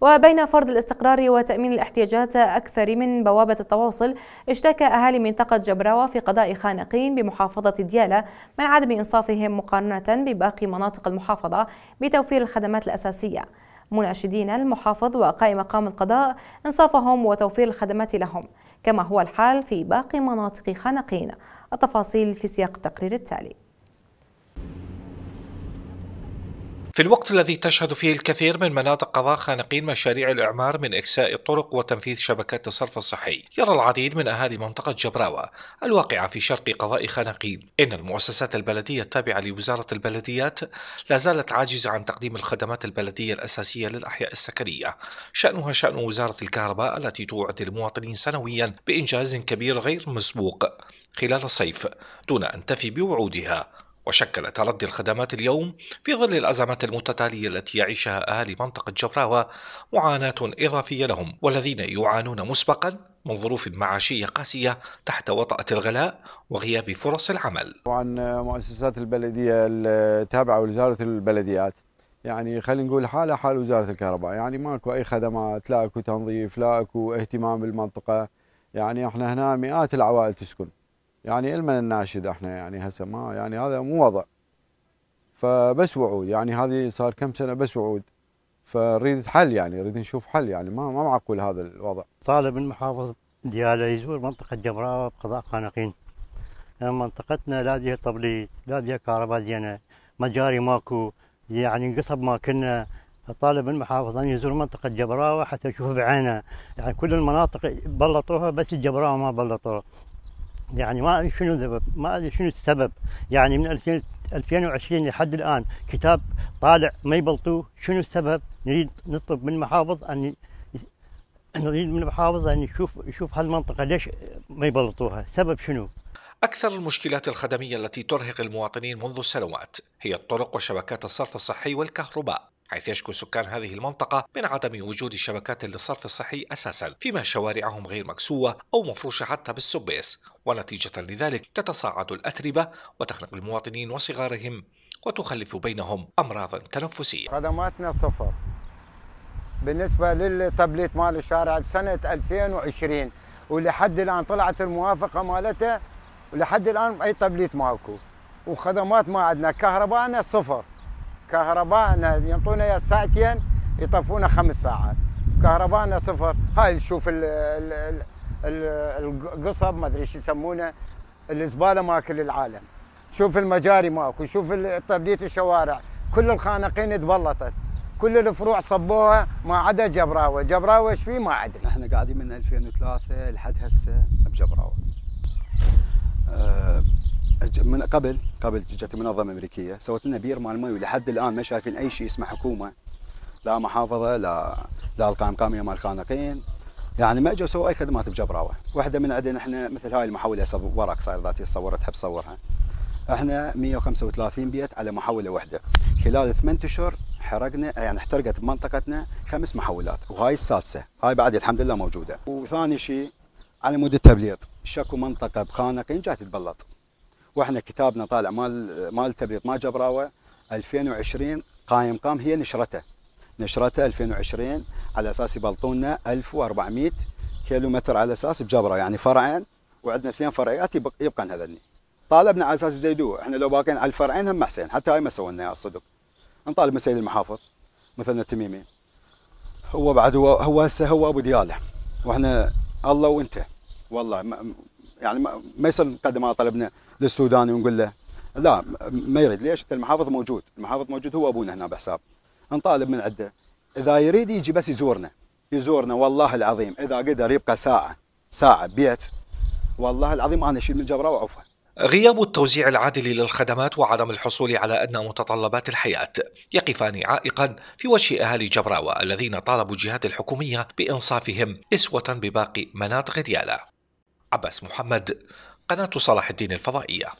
وبين فرض الاستقرار وتأمين الاحتياجات أكثر من بوابة التواصل اشتكى أهالي منطقة جبراوة في قضاء خانقين بمحافظة ديالى من عدم إنصافهم مقارنة بباقي مناطق المحافظة بتوفير الخدمات الأساسية مناشدين المحافظ وقائم مقام القضاء انصافهم وتوفير الخدمات لهم كما هو الحال في باقي مناطق خانقين التفاصيل في سياق التقرير التالي في الوقت الذي تشهد فيه الكثير من مناطق قضاء خانقين مشاريع الإعمار من إكساء الطرق وتنفيذ شبكات الصرف الصحي يرى العديد من أهالي منطقة جبراوة الواقعة في شرق قضاء خانقين إن المؤسسات البلدية التابعة لوزارة البلديات لا زالت عاجزة عن تقديم الخدمات البلدية الأساسية للأحياء السكنية شأنها شأن وزارة الكهرباء التي توعد المواطنين سنويا بإنجاز كبير غير مسبوق خلال الصيف دون أن تفي بوعودها وشكل تردي الخدمات اليوم في ظل الأزمات المتتالية التي يعيشها أهالي منطقة جبراوة معاناة إضافية لهم والذين يعانون مسبقا من ظروف معاشية قاسية تحت وطأة الغلاء وغياب فرص العمل طبعا مؤسسات البلدية التابعة لوزارة البلديات يعني خلينا نقول حالة حال وزارة الكهرباء يعني ماكو أي خدمات لا أكو تنظيف لا أكو اهتمام بالمنطقة يعني احنا هنا مئات العوائل تسكن يعني المن الناشد احنا يعني هسه ما يعني هذا مو وضع فبس وعود يعني هذه صار كم سنه بس وعود فنريد حل يعني نريد نشوف حل يعني ما ما معقول هذا الوضع طالب المحافظ دياله يزور منطقه جبراء بقضاء خانقين يعني منطقتنا لا بيها طبليت لا بيها كهرباء زينه مجاري ماكو يعني قصب ما كنا طالب المحافظ ان يزور منطقه جبراوه حتى يشوف بعينه يعني كل المناطق بلطوها بس الجبراوه ما بلطوها يعني ما ادري شنو السبب ما ادري شنو السبب يعني من 2000 2020 لحد الان كتاب طالع ما يبلطوه شنو السبب نريد نطلب من المحافظ ان نريد من المحافظ ان يشوف يشوف هالمنطقه ليش ما يبلطوها سبب شنو أكثر المشكلات الخدمية التي ترهق المواطنين منذ سنوات هي الطرق وشبكات الصرف الصحي والكهرباء حيث يشكو سكان هذه المنطقة من عدم وجود شبكات للصرف الصحي أساسا فيما شوارعهم غير مكسوة أو مفروشة حتى بالسبيس ونتيجة لذلك تتصاعد الأتربة وتخنق المواطنين وصغارهم وتخلف بينهم أمراضا تنفسية خدماتنا صفر بالنسبة للتبليط مال الشارع بسنة 2020 ولحد الآن طلعت الموافقة مالته ولحد الآن أي تبليط ماكو وخدمات ما عندنا كهربائنا صفر كهرباء ينطونا ساعتين يطفونا خمس ساعات كهرباء صفر هاي شوف القصب ما ادري ايش يسمونه الزباله ماكل العالم شوف المجاري ماكو شوف تبديت الشوارع كل الخانقين تبلطت كل الفروع صبوها ما عدا جبراوه جبراوه ايش فيه ما ادري احنا قاعدين من 2003 لحد هسه بجبراوه أه من قبل قبل جت منظمه امريكيه سوت لنا بير مال ماي ولحد الان ما شايفين اي شيء اسمه حكومه لا محافظه لا لا القامقاميه مال خانقين يعني ما اجوا سووا اي خدمات بجبراوه، واحده من عندنا احنا مثل هاي المحوله ورق صاير ذاتي تحب تصورها احنا 135 بيت على محوله واحده، خلال ثمان اشهر حرقنا يعني احترقت بمنطقتنا خمس محولات وهاي السادسه، هاي بعد الحمد لله موجوده. وثاني شيء على مود التبليط، شكو منطقه بخانقين جات تبلط. واحنا كتابنا طالع مال مال تبليط ما جبراوه 2020 قايم قام هي نشرته نشرته 2020 على اساس يبلطونا 1400 كيلو متر على اساس بجبره يعني فرعين وعندنا اثنين فرعيات يبقى هذني طالبنا على اساس يزيدوه احنا لو باقين على الفرعين هم حسين حتى هاي ما سوينا اياها الصدق نطالب من سيد المحافظ مثلنا التميمي هو بعد هو هو هسه هو ابو دياله واحنا الله وانت والله يعني ما يصير نقدم على طلبنا للسوداني ونقول له لا ما يريد ليش؟ المحافظ موجود، المحافظ موجود هو ابونا هنا بحساب. نطالب من عنده اذا يريد يجي بس يزورنا يزورنا والله العظيم اذا قدر يبقى ساعه ساعه بيت والله العظيم انا اشيل من جبره واعوفه. غياب التوزيع العادل للخدمات وعدم الحصول على أدنى متطلبات الحياة يقفان عائقا في وجه أهالي جبراوة الذين طالبوا الجهات الحكومية بإنصافهم إسوة بباقي مناطق دياله. عباس محمد قناة صلاح الدين الفضائية